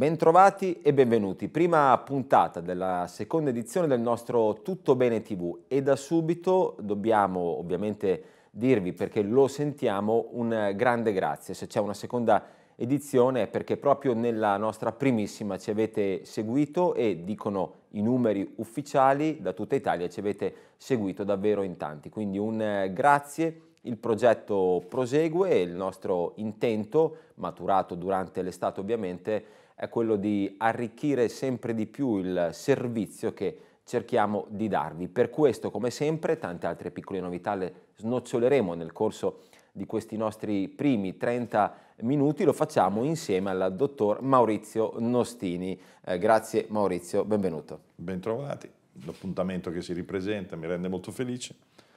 Bentrovati e benvenuti. Prima puntata della seconda edizione del nostro Tutto Bene TV e da subito dobbiamo ovviamente dirvi perché lo sentiamo un grande grazie. Se c'è una seconda edizione è perché proprio nella nostra primissima ci avete seguito e dicono i numeri ufficiali da tutta Italia ci avete seguito davvero in tanti. Quindi un grazie il progetto prosegue e il nostro intento, maturato durante l'estate ovviamente, è quello di arricchire sempre di più il servizio che cerchiamo di darvi. Per questo, come sempre, tante altre piccole novità le snoccioleremo nel corso di questi nostri primi 30 minuti, lo facciamo insieme al dottor Maurizio Nostini. Eh, grazie Maurizio, benvenuto. Bentrovati, l'appuntamento che si ripresenta mi rende molto felice,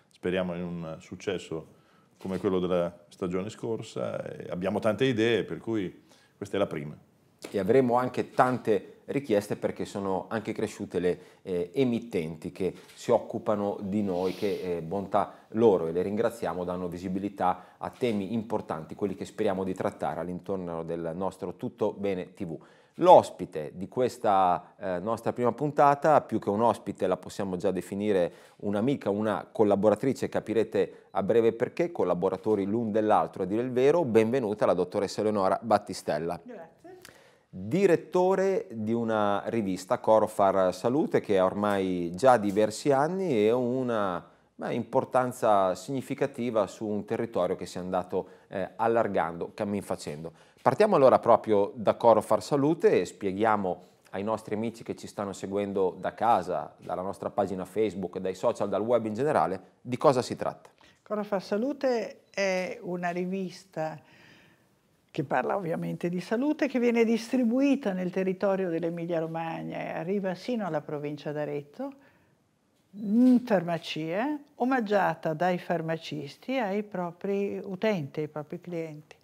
speriamo in un successo come quello della stagione scorsa, abbiamo tante idee, per cui questa è la prima e avremo anche tante richieste perché sono anche cresciute le eh, emittenti che si occupano di noi, che eh, bontà loro e le ringraziamo danno visibilità a temi importanti, quelli che speriamo di trattare all'interno del nostro Tutto Bene TV. L'ospite di questa eh, nostra prima puntata, più che un ospite la possiamo già definire un'amica, una collaboratrice, capirete a breve perché, collaboratori l'un dell'altro a dire il vero, benvenuta la dottoressa Eleonora Battistella. Grazie direttore di una rivista, Corofar Salute, che ha ormai già diversi anni e una ma importanza significativa su un territorio che si è andato eh, allargando, cammin facendo. Partiamo allora proprio da Corofar Salute e spieghiamo ai nostri amici che ci stanno seguendo da casa, dalla nostra pagina Facebook, dai social, dal web in generale, di cosa si tratta. Corofar Salute è una rivista che parla ovviamente di salute, che viene distribuita nel territorio dell'Emilia Romagna e arriva sino alla provincia d'Areto, in farmacie, omaggiata dai farmacisti ai propri utenti, ai propri clienti.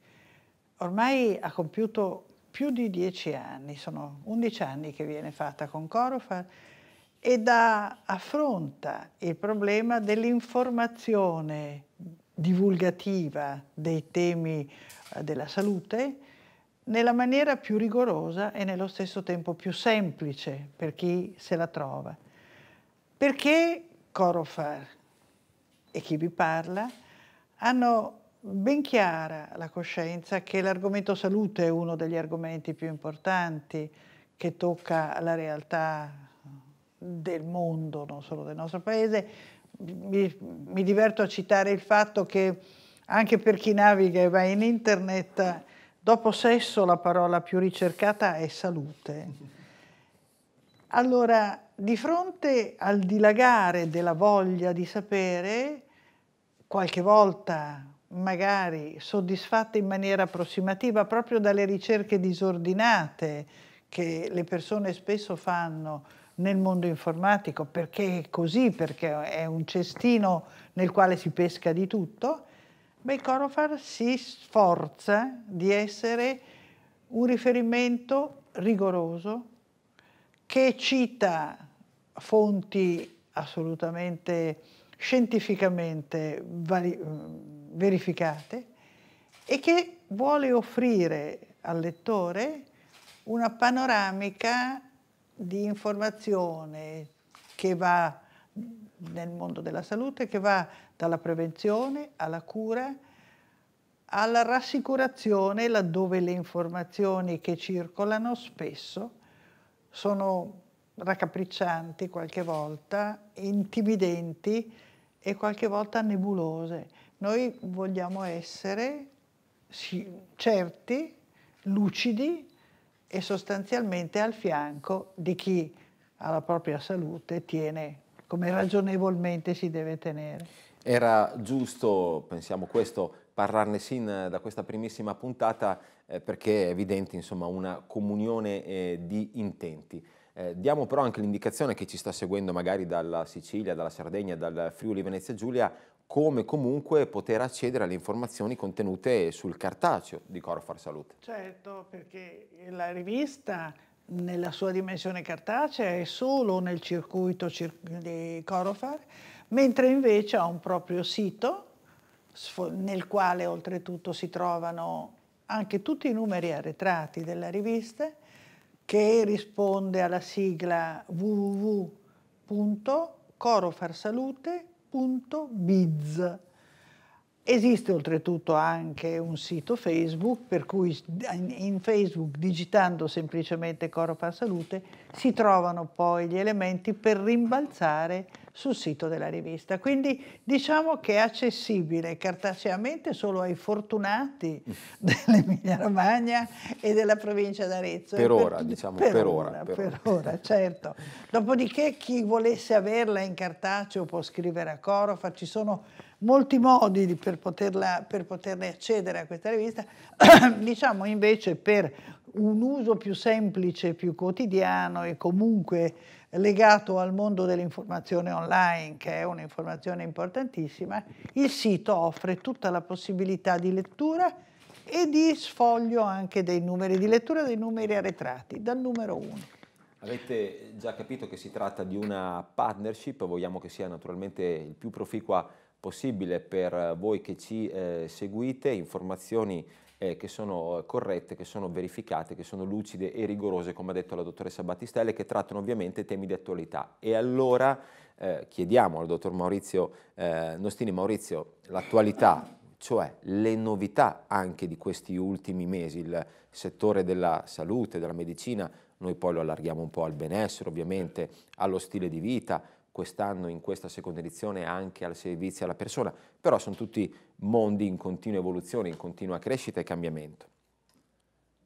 Ormai ha compiuto più di dieci anni, sono undici anni che viene fatta con Corofar, e affronta il problema dell'informazione divulgativa dei temi eh, della salute nella maniera più rigorosa e nello stesso tempo più semplice per chi se la trova. Perché Corofar e chi vi parla hanno ben chiara la coscienza che l'argomento salute è uno degli argomenti più importanti che tocca la realtà del mondo, non solo del nostro paese, mi, mi, diverto a citare il fatto che anche per chi naviga e va in internet, dopo sesso la parola più ricercata è salute. Allora, di fronte al dilagare della voglia di sapere, qualche volta magari soddisfatta in maniera approssimativa proprio dalle ricerche disordinate che le persone spesso fanno nel mondo informatico, perché è così, perché è un cestino nel quale si pesca di tutto, beh, Corofar si sforza di essere un riferimento rigoroso che cita fonti assolutamente scientificamente verificate e che vuole offrire al lettore una panoramica di informazione che va nel mondo della salute, che va dalla prevenzione alla cura, alla rassicurazione, laddove le informazioni che circolano spesso sono raccapriccianti qualche volta, intimidenti e qualche volta nebulose. Noi vogliamo essere certi, lucidi e sostanzialmente al fianco di chi alla propria salute tiene come ragionevolmente si deve tenere. Era giusto, pensiamo questo, parlarne sin da questa primissima puntata eh, perché è evidente insomma, una comunione eh, di intenti. Eh, diamo però anche l'indicazione che ci sta seguendo magari dalla Sicilia, dalla Sardegna, dal Friuli Venezia Giulia come comunque poter accedere alle informazioni contenute sul cartaceo di Coro Far Salute. Certo, perché la rivista nella sua dimensione cartacea è solo nel circuito di Corofar, mentre invece ha un proprio sito nel quale oltretutto si trovano anche tutti i numeri arretrati della rivista che risponde alla sigla www.corofarsalute.com www.biz. Esiste oltretutto anche un sito Facebook, per cui in Facebook digitando semplicemente Coropa Salute si trovano poi gli elementi per rimbalzare sul sito della rivista. Quindi diciamo che è accessibile cartaceamente solo ai fortunati mm. dell'Emilia Romagna e della provincia d'Arezzo. Per, per ora, diciamo, per, per ora, ora. Per, ora, ora, certo. Dopodiché chi volesse averla in cartaceo può scrivere a Corofa, ci sono molti modi per, poterla, per poterne accedere a questa rivista, diciamo invece per un uso più semplice, più quotidiano e comunque legato al mondo dell'informazione online, che è un'informazione importantissima, il sito offre tutta la possibilità di lettura e di sfoglio anche dei numeri di lettura, dei numeri arretrati, dal numero 1. Avete già capito che si tratta di una partnership, vogliamo che sia naturalmente il più proficua possibile per voi che ci eh, seguite, informazioni eh, che sono corrette, che sono verificate, che sono lucide e rigorose, come ha detto la dottoressa Battistelle, che trattano ovviamente temi di attualità. E allora eh, chiediamo al dottor Maurizio eh, Nostini, Maurizio, l'attualità, cioè le novità anche di questi ultimi mesi, il settore della salute, della medicina, noi poi lo allarghiamo un po' al benessere ovviamente, allo stile di vita, quest'anno in questa seconda edizione anche al servizio alla persona, però sono tutti mondi in continua evoluzione, in continua crescita e cambiamento.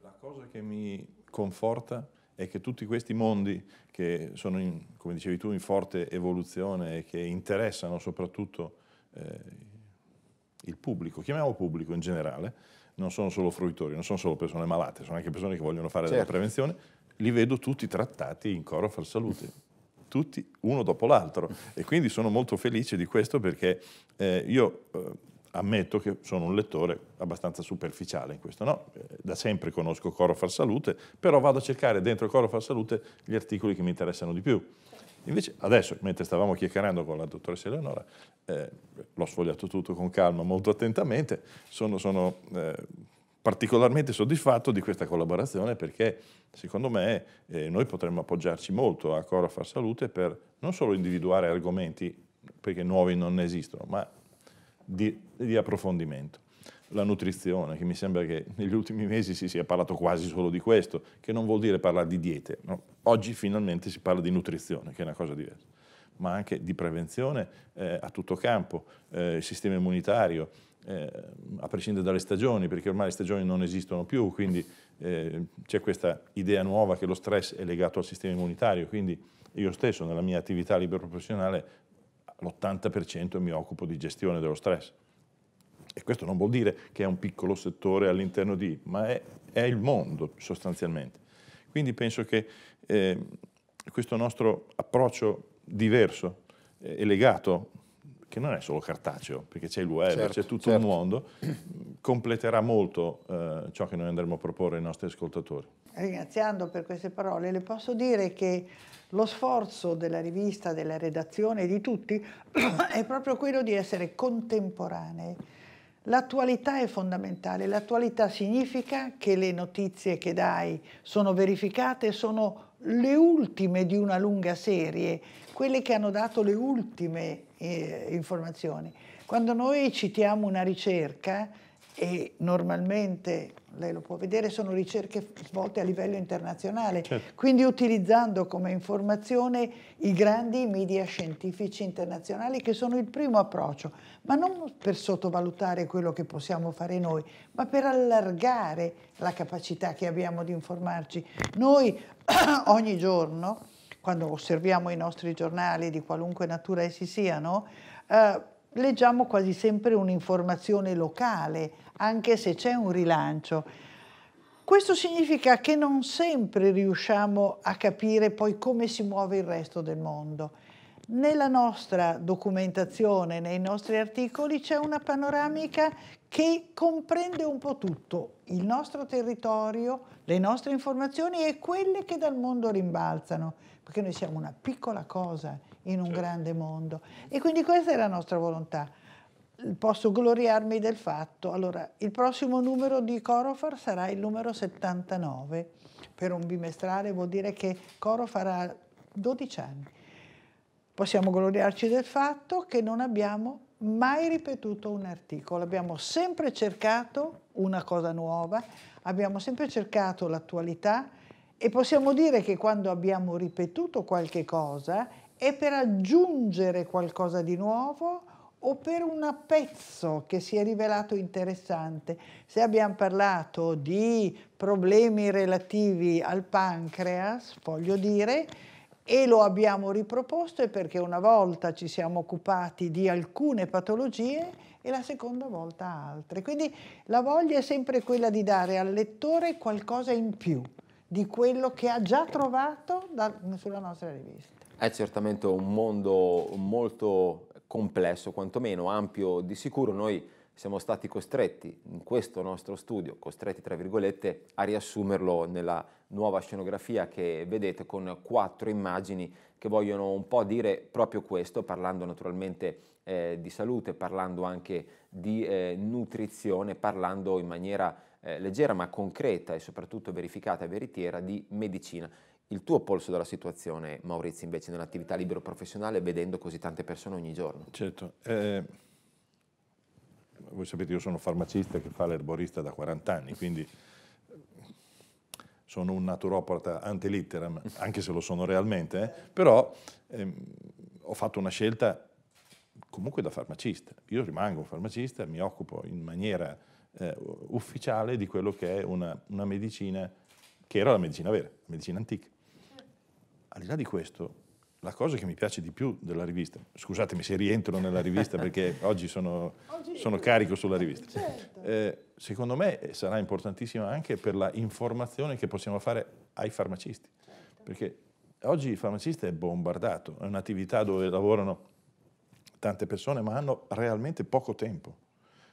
La cosa che mi conforta è che tutti questi mondi che sono, in, come dicevi tu, in forte evoluzione e che interessano soprattutto eh, il pubblico, chiamiamo pubblico in generale, non sono solo fruitori, non sono solo persone malate, sono anche persone che vogliono fare certo. della prevenzione, li vedo tutti trattati in coro far salute tutti uno dopo l'altro e quindi sono molto felice di questo perché eh, io eh, ammetto che sono un lettore abbastanza superficiale in questo, no? Eh, da sempre conosco Coro Far Salute, però vado a cercare dentro Coro Far Salute gli articoli che mi interessano di più. Invece adesso, mentre stavamo chiacchierando con la dottoressa Eleonora, eh, l'ho sfogliato tutto con calma, molto attentamente, sono, sono eh, particolarmente soddisfatto di questa collaborazione perché secondo me eh, noi potremmo appoggiarci molto a Coro Far Salute per non solo individuare argomenti perché nuovi non esistono, ma di, di approfondimento. La nutrizione, che mi sembra che negli ultimi mesi si sia parlato quasi solo di questo, che non vuol dire parlare di diete. No? Oggi finalmente si parla di nutrizione, che è una cosa diversa, ma anche di prevenzione eh, a tutto campo, eh, sistema immunitario, eh, a prescindere dalle stagioni, perché ormai le stagioni non esistono più, quindi eh, c'è questa idea nuova che lo stress è legato al sistema immunitario, quindi io stesso nella mia attività libero professionale l'80% mi occupo di gestione dello stress. E questo non vuol dire che è un piccolo settore all'interno di, ma è, è il mondo sostanzialmente. Quindi penso che eh, questo nostro approccio diverso eh, e legato che non è solo cartaceo, perché c'è il web, certo, c'è tutto certo. un mondo, completerà molto eh, ciò che noi andremo a proporre ai nostri ascoltatori. Ringraziando per queste parole, le posso dire che lo sforzo della rivista, della redazione, di tutti, è proprio quello di essere contemporanei. L'attualità è fondamentale, l'attualità significa che le notizie che dai sono verificate, sono le ultime di una lunga serie quelle che hanno dato le ultime eh, informazioni. Quando noi citiamo una ricerca, e normalmente, lei lo può vedere, sono ricerche svolte a livello internazionale, certo. quindi utilizzando come informazione i grandi media scientifici internazionali che sono il primo approccio, ma non per sottovalutare quello che possiamo fare noi, ma per allargare la capacità che abbiamo di informarci. Noi ogni giorno quando osserviamo i nostri giornali di qualunque natura essi siano, eh, leggiamo quasi sempre un'informazione locale, anche se c'è un rilancio. Questo significa che non sempre riusciamo a capire poi come si muove il resto del mondo. Nella nostra documentazione, nei nostri articoli, c'è una panoramica che comprende un po' tutto, il nostro territorio, le nostre informazioni e quelle che dal mondo rimbalzano perché noi siamo una piccola cosa in un certo. grande mondo e quindi questa è la nostra volontà. Posso gloriarmi del fatto, allora il prossimo numero di Corofar sarà il numero 79, per un bimestrale vuol dire che Corofar ha 12 anni. Possiamo gloriarci del fatto che non abbiamo mai ripetuto un articolo, abbiamo sempre cercato una cosa nuova, abbiamo sempre cercato l'attualità, e possiamo dire che quando abbiamo ripetuto qualche cosa è per aggiungere qualcosa di nuovo o per un pezzo che si è rivelato interessante. Se abbiamo parlato di problemi relativi al pancreas, voglio dire, e lo abbiamo riproposto è perché una volta ci siamo occupati di alcune patologie e la seconda volta altre. Quindi la voglia è sempre quella di dare al lettore qualcosa in più di quello che ha già trovato da, sulla nostra rivista. È certamente un mondo molto complesso, quantomeno ampio di sicuro. Noi siamo stati costretti, in questo nostro studio, costretti tra virgolette, a riassumerlo nella nuova scenografia che vedete con quattro immagini che vogliono un po' dire proprio questo, parlando naturalmente eh, di salute, parlando anche di eh, nutrizione, parlando in maniera eh, leggera ma concreta e soprattutto verificata e veritiera di medicina. Il tuo polso della situazione, Maurizio, invece nell'attività libero professionale, vedendo così tante persone ogni giorno. Certo. Eh, voi sapete, io sono farmacista che fa l'erborista da 40 anni, quindi sono un naturopata antelitteram, anche se lo sono realmente, eh? però ehm, ho fatto una scelta comunque da farmacista. Io rimango farmacista, mi occupo in maniera eh, ufficiale di quello che è una, una, medicina che era la medicina vera, la medicina antica. Al di là di questo, la cosa che mi piace di più della rivista, scusatemi se rientro nella rivista perché oggi sono, oggi sono carico sulla rivista, certo. eh, secondo me eh, sarà importantissima anche per la informazione che possiamo fare ai farmacisti. Certo. Perché oggi il farmacista è bombardato, è un'attività dove lavorano tante persone, ma hanno realmente poco tempo.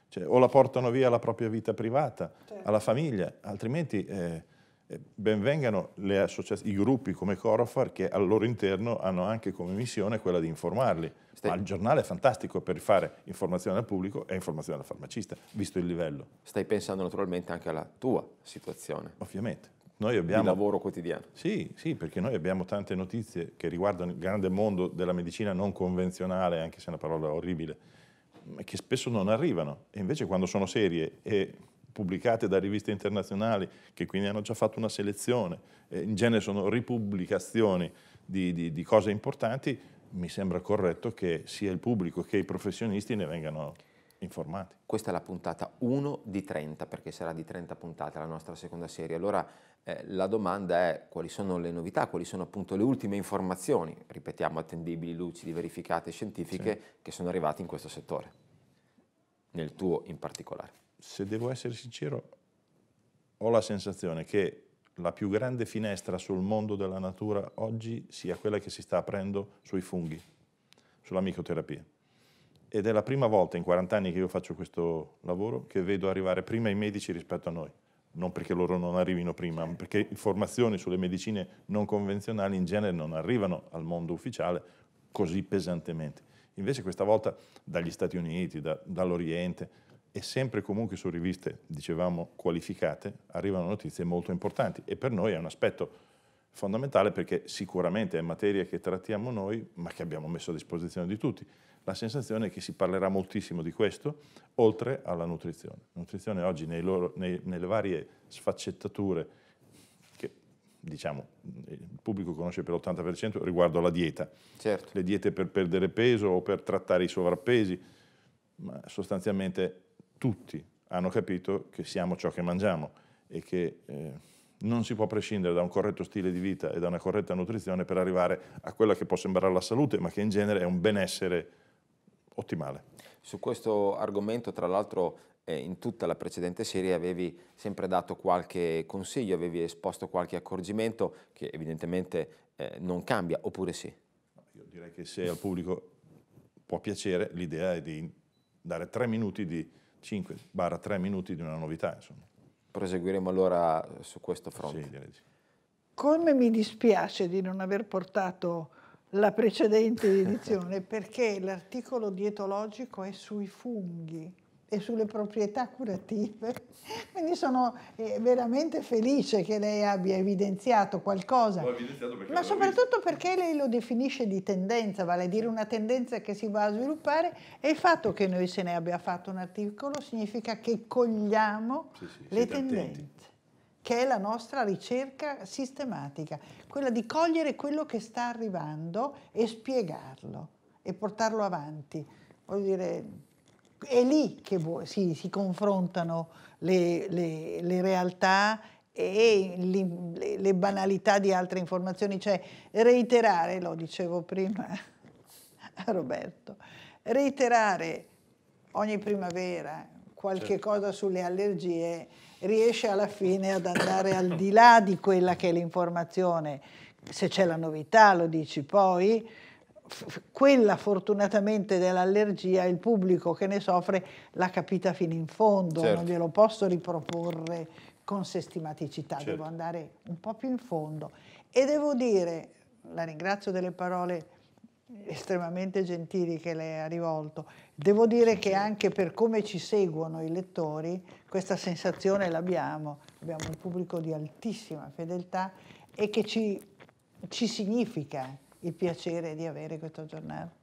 Cioè, o la portano via alla propria vita privata, certo. alla famiglia, altrimenti eh, eh benvengano i gruppi come Corofar che al loro interno hanno anche come missione quella di informarli. Stai... Ma il giornale è fantastico per fare informazione al pubblico e informazione al farmacista, visto il livello. Stai pensando naturalmente anche alla tua situazione. Ovviamente noi abbiamo, di lavoro quotidiano. Sì, sì, perché noi abbiamo tante notizie che riguardano il grande mondo della medicina non convenzionale, anche se è una parola orribile, ma che spesso non arrivano. E invece quando sono serie e pubblicate da riviste internazionali, che quindi hanno già fatto una selezione, in genere sono ripubblicazioni di, di, di cose importanti, mi sembra corretto che sia il pubblico che i professionisti ne vengano informati. Questa è la puntata 1 di 30, perché sarà di 30 puntate la nostra seconda serie. Allora eh, la domanda è quali sono le novità, quali sono appunto le ultime informazioni, ripetiamo, attendibili, lucidi, verificate, scientifiche, sì. che sono arrivate in questo settore, nel tuo in particolare. Se devo essere sincero, ho la sensazione che la più grande finestra sul mondo della natura oggi sia quella che si sta aprendo sui funghi, sulla micoterapia. Ed è la prima volta in 40 anni che io faccio questo lavoro che vedo arrivare prima i medici rispetto a noi non perché loro non arrivino prima, ma perché informazioni sulle medicine non convenzionali in genere non arrivano al mondo ufficiale così pesantemente. Invece questa volta dagli Stati Uniti, da, dall'Oriente e sempre comunque su riviste, dicevamo, qualificate, arrivano notizie molto importanti e per noi è un aspetto fondamentale perché sicuramente è materia che trattiamo noi, ma che abbiamo messo a disposizione di tutti. La sensazione è che si parlerà moltissimo di questo, oltre alla nutrizione. La nutrizione oggi loro, nei, nelle varie sfaccettature che diciamo, il pubblico conosce per l'80% riguardo alla dieta. Certo. Le diete per perdere peso o per trattare i sovrappesi, ma sostanzialmente tutti hanno capito che siamo ciò che mangiamo e che... Eh, non si può prescindere da un corretto stile di vita e da una corretta nutrizione per arrivare a quella che può sembrare la salute, ma che in genere è un benessere ottimale. Su questo argomento, tra l'altro, eh, in tutta la precedente serie avevi sempre dato qualche consiglio, avevi esposto qualche accorgimento che evidentemente eh, non cambia, oppure sì? Io direi che se al pubblico può piacere, l'idea è di dare 3 minuti di 5-3 minuti di una novità, insomma proseguiremo allora su questo fronte. Sì, Come mi dispiace di non aver portato la precedente edizione perché l'articolo dietologico è sui funghi e sulle proprietà curative. Quindi sono eh, veramente felice che lei abbia evidenziato qualcosa, evidenziato ma soprattutto visto. perché lei lo definisce di tendenza, vale a dire una tendenza che si va a sviluppare e il fatto che noi se ne abbia fatto un articolo significa che cogliamo sì, sì, le tendenze. Attenti che è la nostra ricerca sistematica, quella di cogliere quello che sta arrivando e spiegarlo e portarlo avanti. Voglio dire, è lì che si, si confrontano le, le, le realtà e le, le, banalità di altre informazioni, cioè reiterare, lo dicevo prima a Roberto, reiterare ogni primavera qualche certo. cosa sulle allergie riesce alla fine ad andare al di là di quella che è l'informazione, se c'è la novità lo dici poi, quella fortunatamente dell'allergia il pubblico che ne soffre l'ha capita fino in fondo, certo. non glielo posso riproporre con sestimaticità, certo. devo andare un po' più in fondo. E devo dire, la ringrazio delle parole estremamente gentili che lei ha rivolto, devo dire che anche per come ci seguono i lettori, questa sensazione l'abbiamo, abbiamo un pubblico di altissima fedeltà e che ci, ci significa il piacere di avere questo giornale.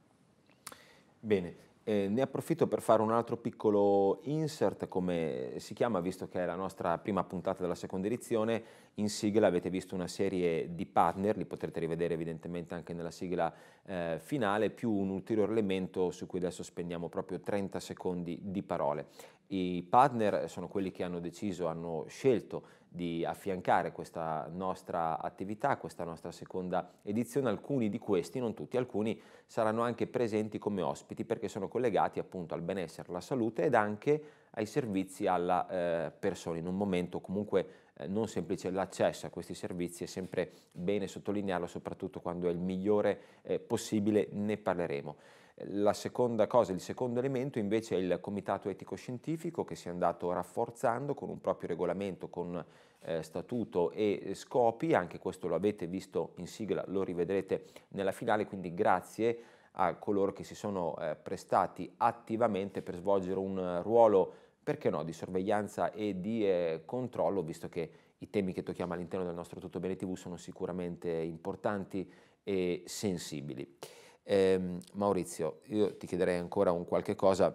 Bene, eh, ne approfitto per fare un altro piccolo insert, come si chiama, visto che è la nostra prima puntata della seconda edizione. In sigla avete visto una serie di partner, li potrete rivedere evidentemente anche nella sigla eh, finale, più un ulteriore elemento su cui adesso spendiamo proprio 30 secondi di parole. I partner sono quelli che hanno deciso, hanno scelto di affiancare questa nostra attività, questa nostra seconda edizione. Alcuni di questi, non tutti, alcuni saranno anche presenti come ospiti perché sono collegati appunto al benessere, alla salute ed anche ai servizi alla eh, persona in un momento comunque eh, non semplice l'accesso a questi servizi, è sempre bene sottolinearlo, soprattutto quando è il migliore eh, possibile, ne parleremo. Eh, la seconda cosa, il secondo elemento invece è il comitato etico scientifico che si è andato rafforzando con un proprio regolamento, con eh, statuto e scopi, anche questo lo avete visto in sigla, lo rivedrete nella finale, quindi grazie a coloro che si sono eh, prestati attivamente per svolgere un ruolo perché no, di sorveglianza e di eh, controllo, visto che i temi che tocchiamo all'interno del nostro Tutto Bene TV sono sicuramente importanti e sensibili. Eh, Maurizio, io ti chiederei ancora un qualche cosa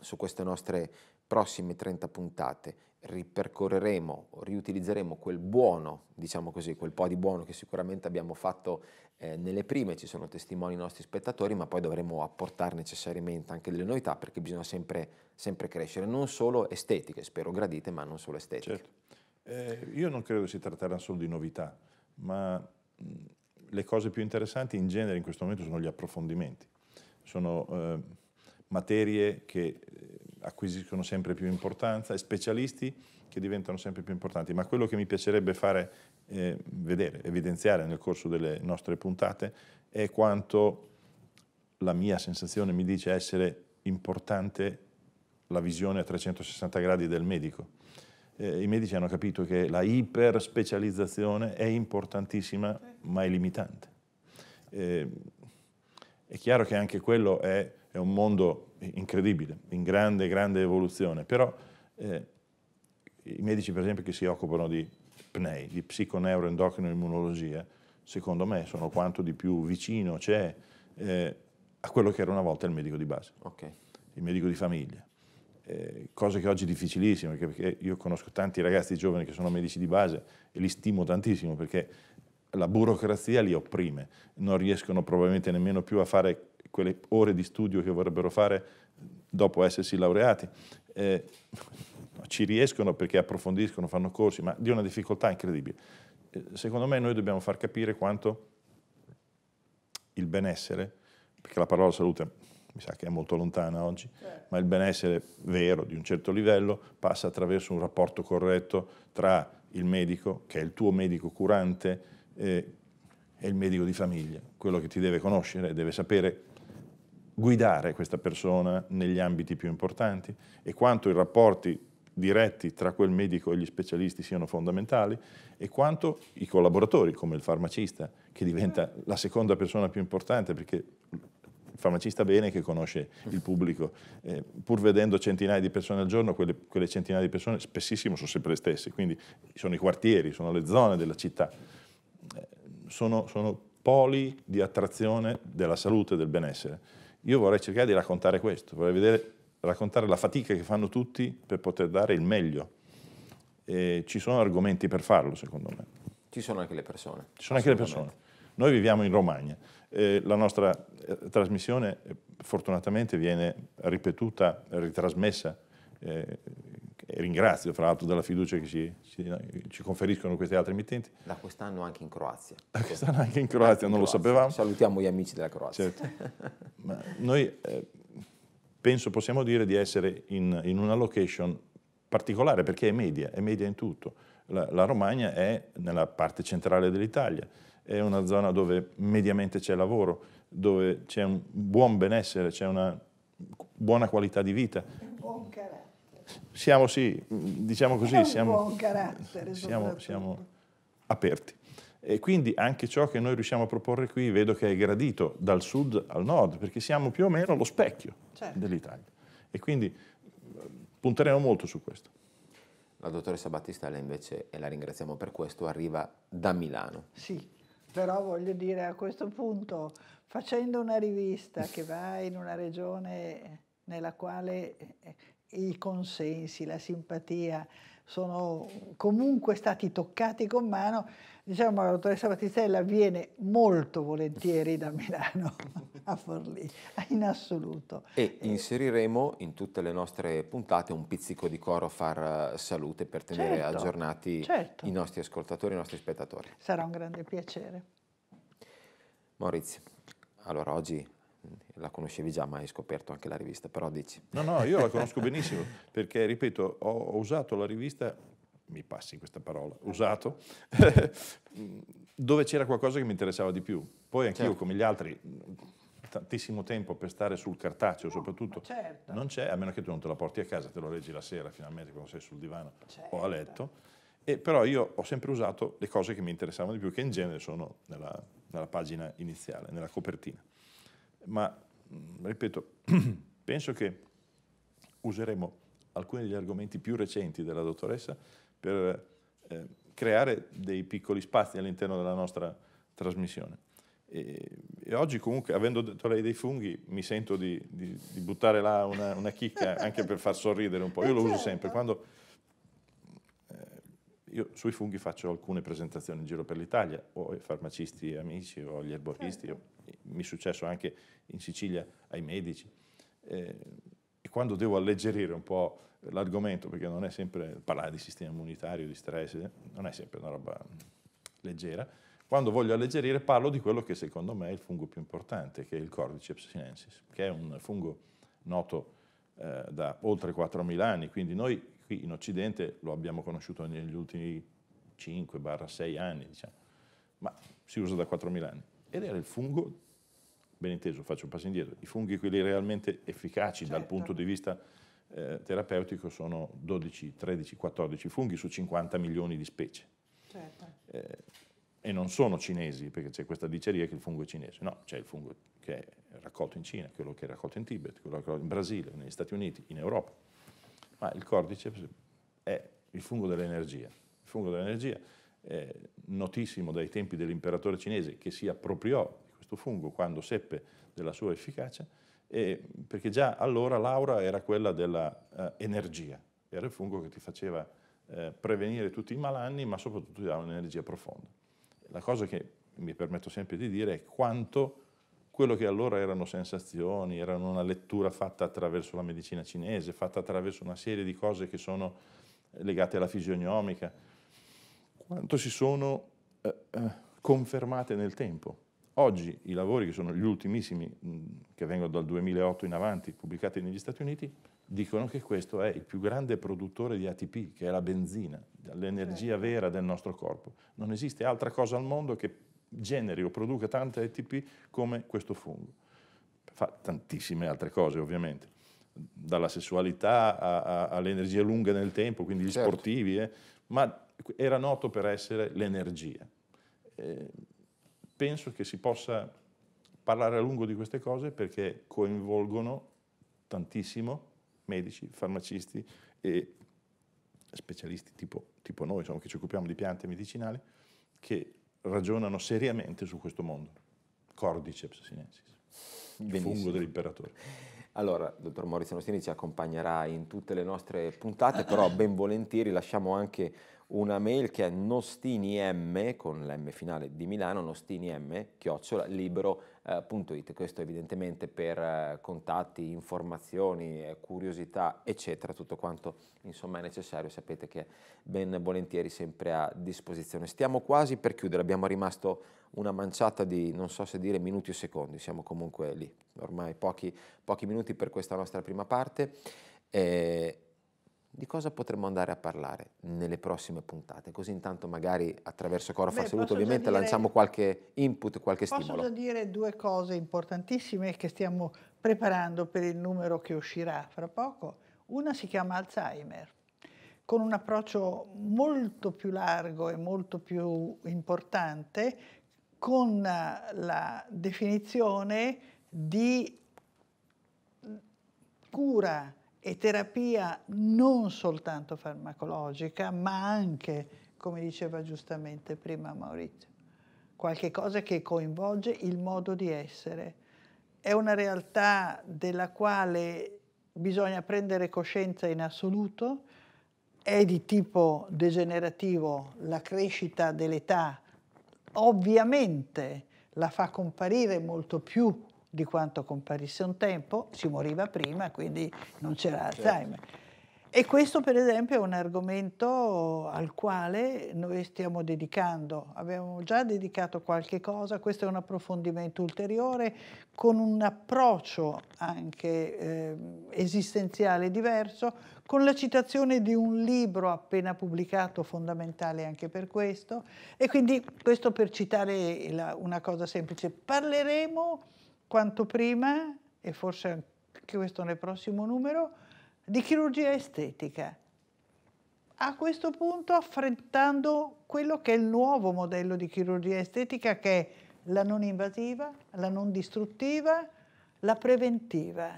su queste nostre prossime 30 puntate ripercorreremo, riutilizzeremo quel buono, diciamo così, quel po' di buono che sicuramente abbiamo fatto eh, nelle prime, ci sono testimoni i nostri spettatori, ma poi dovremo apportare necessariamente anche delle novità perché bisogna sempre, sempre crescere, non solo estetiche, spero gradite, ma non solo estetiche. Certo. Eh, io non credo si tratterà solo di novità, ma le cose più interessanti in genere in questo momento sono gli approfondimenti, sono eh, materie che eh, acquisiscono sempre più importanza e specialisti che diventano sempre più importanti. Ma quello che mi piacerebbe fare, eh, vedere, evidenziare nel corso delle nostre puntate è quanto la mia sensazione mi dice essere importante la visione a 360 gradi del medico. Eh, I medici hanno capito che la iperspecializzazione è importantissima ma è limitante. Eh, è chiaro che anche quello è è un mondo incredibile, in grande, grande evoluzione, però eh, i medici per esempio che si occupano di PNEI, di psiconeuroendocrinoimmunologia, secondo me sono quanto di più vicino c'è eh, a quello che era una volta il medico di base, okay. il medico di famiglia. Eh, cosa che oggi è difficilissima, perché io conosco tanti ragazzi giovani che sono medici di base e li stimo tantissimo perché la burocrazia li opprime, non riescono probabilmente nemmeno più a fare quelle ore di studio che vorrebbero fare dopo essersi laureati. Eh, ci riescono perché approfondiscono, fanno corsi, ma di una difficoltà incredibile. Eh, secondo me noi dobbiamo far capire quanto il benessere, perché la parola salute mi sa che è molto lontana oggi, certo. ma il benessere vero di un certo livello passa attraverso un rapporto corretto tra il medico, che è il tuo medico curante, eh, e il medico di famiglia, quello che ti deve conoscere, deve sapere guidare questa persona negli ambiti più importanti e quanto i rapporti diretti tra quel medico e gli specialisti siano fondamentali e quanto i collaboratori, come il farmacista, che diventa la seconda persona più importante perché il farmacista bene che conosce il pubblico, eh, pur vedendo centinaia di persone al giorno, quelle, quelle centinaia di persone spessissimo sono sempre le stesse, quindi sono i quartieri, sono le zone della città, eh, sono, sono poli di attrazione della salute e del benessere io vorrei cercare di raccontare questo, vorrei vedere, raccontare la fatica che fanno tutti per poter dare il meglio. E ci sono argomenti per farlo, secondo me. Ci sono anche le persone. Ci sono anche le persone. Noi viviamo in Romagna, eh, la nostra eh, trasmissione fortunatamente viene ripetuta, ritrasmessa eh, ringrazio fra l'altro della fiducia che ci, ci, ci conferiscono queste altre emittenti. Da quest'anno anche in Croazia. Da quest'anno anche in Croazia, non in Croazia. lo sapevamo. Salutiamo gli amici della Croazia. Certo. Ma noi eh, penso possiamo dire di essere in, in, una location particolare perché è media, è media in tutto. La, la Romagna è nella parte centrale dell'Italia, è una zona dove mediamente c'è lavoro, dove c'è un buon benessere, c'è una buona qualità di vita. Un buon carattere siamo sì, diciamo così, siamo, siamo, siamo, aperti. E quindi anche ciò che noi riusciamo a proporre qui vedo che è gradito dal sud al nord, perché siamo più o meno lo specchio certo. dell'Italia. E quindi eh, punteremo molto su questo. La dottoressa Battistella invece, e la ringraziamo per questo, arriva da Milano. Sì, però voglio dire a questo punto, facendo una rivista che va in una regione nella quale i consensi, la simpatia sono comunque stati toccati con mano, diciamo che la dottoressa Battistella viene molto volentieri da Milano a Forlì, in assoluto. E inseriremo in tutte le nostre puntate un pizzico di coro far eh, salute per tenere certo, aggiornati certo. i nostri ascoltatori, i nostri spettatori. Sarà un grande piacere. Maurizio, allora oggi la conoscevi già, ma hai scoperto anche la rivista, però dici. No, no, io la conosco benissimo, perché, ripeto, ho, ho usato la rivista, mi passi questa parola, usato, dove c'era qualcosa che mi interessava di più. Poi anch'io, certo. come gli altri, tantissimo tempo per stare sul cartaceo, no, soprattutto certo. non c'è, a meno che tu non te la porti a casa, te lo leggi la sera finalmente quando sei sul divano certo. o a certo. letto. E però io ho sempre usato le cose che mi interessavano di più, che in genere sono nella, nella pagina iniziale, nella copertina ma mm, ripeto, penso che useremo alcuni degli argomenti più recenti della dottoressa per eh, creare dei piccoli spazi all'interno della nostra trasmissione. E, e oggi comunque, avendo detto lei dei funghi, mi sento di, di, di buttare là una, una chicca anche per far sorridere un po'. Io lo uso certo. sempre, quando io sui funghi faccio alcune presentazioni in giro per l'Italia, o ai farmacisti amici, o agli erboristi, certo. mi è successo anche in Sicilia ai medici. Eh, e quando devo alleggerire un po' l'argomento, perché non è sempre parlare di sistema immunitario, di stress, non è sempre una roba leggera, quando voglio alleggerire parlo di quello che secondo me è il fungo più importante, che è il Cordyceps sinensis, che è un fungo noto eh, da oltre 4.000 anni, quindi noi qui in Occidente lo abbiamo conosciuto negli ultimi 5-6 anni, diciamo. ma si usa da 4.000 anni. Ed era il fungo, ben inteso, faccio un passo indietro, i funghi quelli realmente efficaci certo. dal punto di vista eh, terapeutico sono 12, 13, 14 funghi su 50 milioni di specie. Certo. Eh, e non sono cinesi, perché c'è questa diceria che il fungo è cinese, no, c'è il fungo che è raccolto in Cina, quello che è raccolto in Tibet, quello che è raccolto in Brasile, negli Stati Uniti, in Europa. Ma il cordyceps è il fungo dell'energia. Il fungo dell'energia è notissimo dai tempi dell'imperatore cinese che si appropriò di questo fungo quando seppe della sua efficacia, perché già allora l'aura era quella dell'energia, eh, era il fungo che ti faceva eh, prevenire tutti i malanni, ma soprattutto ti dava un'energia profonda. La cosa che mi permetto sempre di dire è quanto quello che allora erano sensazioni, erano una lettura fatta attraverso la medicina cinese, fatta attraverso una serie di cose che sono eh, legate alla fisionomica, quanto si sono eh, eh, confermate nel tempo. Oggi i lavori, che sono gli ultimissimi, mm, che vengono dal 2008 in avanti, pubblicati negli Stati Uniti, dicono che questo è il più grande produttore di ATP, che è la benzina, l'energia certo. vera del nostro corpo. Non esiste altra cosa al mondo che generi o produca tanta ATP come questo fungo. Fa tantissime altre cose ovviamente, dalla sessualità a, a, all'energia lunga nel tempo, quindi gli certo. sportivi, eh, ma era noto per essere l'energia. Eh, penso che si possa parlare a lungo di queste cose perché coinvolgono tantissimo medici, farmacisti e specialisti tipo, tipo noi, insomma, che ci occupiamo di piante medicinali, che ragionano seriamente su questo mondo. Cordyceps sinensis, il fungo dell'imperatore. Allora, dottor Maurizio Nostini ci accompagnerà in tutte le nostre puntate, però ben volentieri lasciamo anche una mail che è nostiniem, con l'M finale di Milano, nostiniem, chiocciola, libro.it. Eh, Questo evidentemente per eh, contatti, informazioni, eh, curiosità, eccetera, tutto quanto insomma è necessario, sapete che è ben volentieri sempre a disposizione. Stiamo quasi per chiudere, abbiamo rimasto una manciata di, non so se dire, minuti o secondi, siamo comunque lì, ormai pochi, pochi minuti per questa nostra prima parte. Eh, di cosa potremmo andare a parlare nelle prossime puntate? Così intanto magari attraverso Coro Far Salute ovviamente dire, lanciamo qualche input, qualche posso stimolo. Posso dire due cose importantissime che stiamo preparando per il numero che uscirà fra poco. Una si chiama Alzheimer, con un approccio molto più largo e molto più importante, con la definizione di cura e terapia non soltanto farmacologica, ma anche, come diceva giustamente prima Maurizio, qualche cosa che coinvolge il modo di essere. È una realtà della quale bisogna prendere coscienza in assoluto, è di tipo degenerativo, la crescita dell'età ovviamente la fa comparire molto più di quanto comparisse un tempo, si moriva prima, quindi non c'era certo. Alzheimer. E questo per esempio è un argomento al quale noi stiamo dedicando, abbiamo già dedicato qualche cosa, questo è un approfondimento ulteriore con un approccio anche eh, esistenziale diverso, con la citazione di un libro appena pubblicato fondamentale anche per questo e quindi questo per citare la, una cosa semplice, parleremo quanto prima, e forse anche questo nel prossimo numero, di chirurgia estetica. A questo punto affrontando quello che è il nuovo modello di chirurgia estetica che è la non invasiva, la non distruttiva, la preventiva.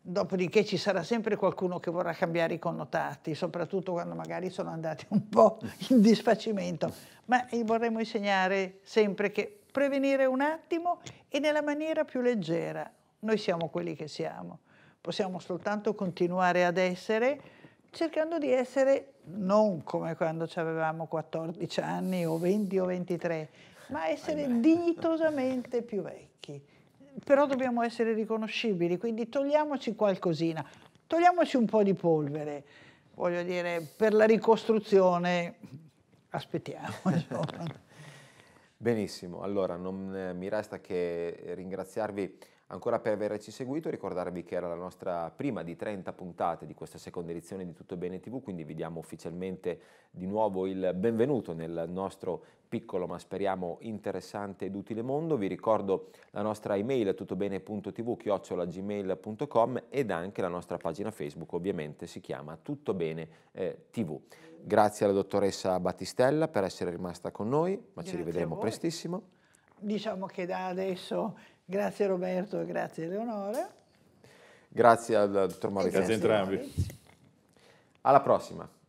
Dopodiché ci sarà sempre qualcuno che vorrà cambiare i connotati, soprattutto quando magari sono andati un po' in disfacimento, ma vorremmo insegnare sempre che prevenire un attimo e nella maniera più leggera. Noi siamo quelli che siamo, possiamo soltanto continuare ad essere cercando di essere non come quando avevamo 14 anni o 20 o 23, ma essere dignitosamente più vecchi. Però dobbiamo essere riconoscibili, quindi togliamoci qualcosina, togliamoci un po' di polvere, voglio dire, per la ricostruzione aspettiamo. Insomma. Benissimo, allora non eh, mi resta che ringraziarvi ancora per averci seguito, ricordarvi che era la nostra prima di 30 puntate di questa seconda edizione di Tutto Bene TV, quindi vi diamo ufficialmente di nuovo il benvenuto nel nostro piccolo ma speriamo interessante ed utile mondo. Vi ricordo la nostra email tuttobene.tv chiocciolagmail.com ed anche la nostra pagina Facebook, ovviamente si chiama Tutto Bene eh, TV. Grazie alla dottoressa Battistella per essere rimasta con noi, ma grazie ci rivedremo prestissimo. Diciamo che da adesso grazie Roberto e grazie Eleonora. Grazie al dottor Maurizio. Grazie a entrambi. Alla prossima.